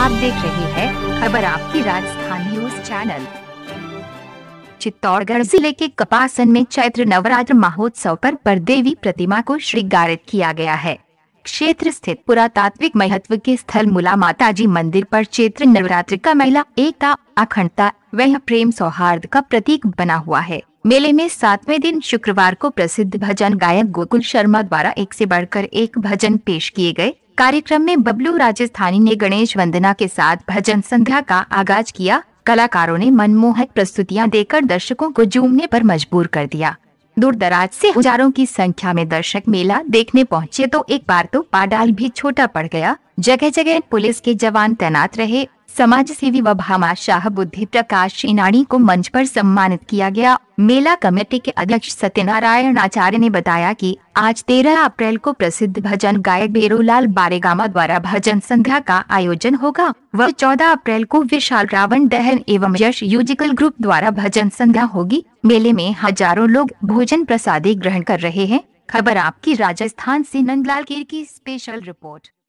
आप देख रहे हैं खबर आपकी राजस्थान न्यूज चैनल चित्तौड़गढ़ जिले के कपासन में चैत्र नवरात्र महोत्सव पर देवी प्रतिमा को श्रृंगारित किया गया है क्षेत्र स्थित पुरातात्विक महत्व के स्थल मुला माता जी मंदिर पर चैत्र नवरात्र का मेला एकता अखंडता व प्रेम सौहार्द का प्रतीक बना हुआ है मेले में सातवें दिन शुक्रवार को प्रसिद्ध भजन गायक गोकुल शर्मा द्वारा एक से बढ़कर एक भजन पेश किए गए कार्यक्रम में बबलू राजस्थानी ने गणेश वंदना के साथ भजन संध्या का आगाज किया कलाकारों ने मनमोहक प्रस्तुतियां देकर दर्शकों को जूमने पर मजबूर कर दिया दूर दराज से हजारों की संख्या में दर्शक मेला देखने पहुंचे तो एक बार तो पाडाल भी छोटा पड़ गया जगह जगह पुलिस के जवान तैनात रहे समाज सेवी व भामा शाह बुद्धि प्रकाश इनाड़ी को मंच पर सम्मानित किया गया मेला कमेटी के अध्यक्ष सत्यनारायण आचार्य ने बताया कि आज 13 अप्रैल को प्रसिद्ध भजन गायक बेरूलाल बारेगामा द्वारा भजन संध्या का आयोजन होगा व 14 अप्रैल को विशाल रावण दहन एवं यश यूजिकल ग्रुप द्वारा भजन संध्या होगी मेले में हजारों लोग भोजन प्रसादी ग्रहण कर रहे हैं खबर आपकी राजस्थान ऐसी नंदलाल केर की स्पेशल रिपोर्ट